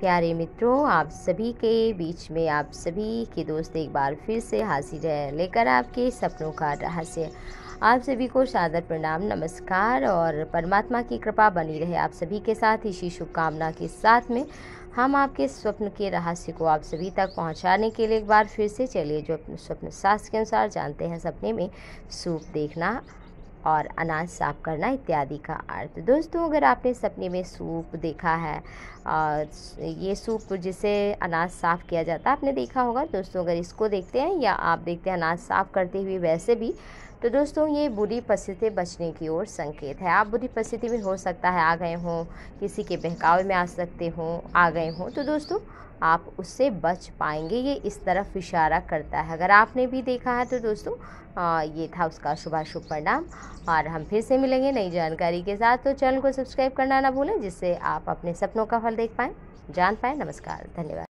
प्यारे मित्रों आप सभी के बीच में आप सभी के दोस्त एक बार फिर से हाजिर है लेकर आपके सपनों का रहस्य आप सभी को सादर प्रणाम नमस्कार और परमात्मा की कृपा बनी रहे आप सभी के साथ इसी शुभकामना के साथ में हम आपके स्वप्न के रहस्य को आप सभी तक पहुंचाने के लिए एक बार फिर से चलिए जो अपने स्वप्न शास्त्र के अनुसार जानते हैं सपने में सूप देखना और अनाज साफ करना इत्यादि का अर्थ तो दोस्तों अगर आपने सपने में सूप देखा है और ये सूप जिसे अनाज साफ किया जाता है आपने देखा होगा दोस्तों अगर इसको देखते हैं या आप देखते हैं अनाज साफ करते हुए वैसे भी तो दोस्तों ये बुरी परिस्थिति बचने की ओर संकेत है आप बुरी परिस्थिति में हो सकता है आ गए हों किसी के बहकावे में आ सकते हों आ गए हों तो दोस्तों आप उससे बच पाएंगे ये इस तरफ इशारा करता है अगर आपने भी देखा है तो दोस्तों आ, ये था उसका शुभ शुभ परिणाम और हम फिर से मिलेंगे नई जानकारी के साथ तो चैनल को सब्सक्राइब करना ना भूलें जिससे आप अपने सपनों का फल देख पाएँ जान पाएँ नमस्कार धन्यवाद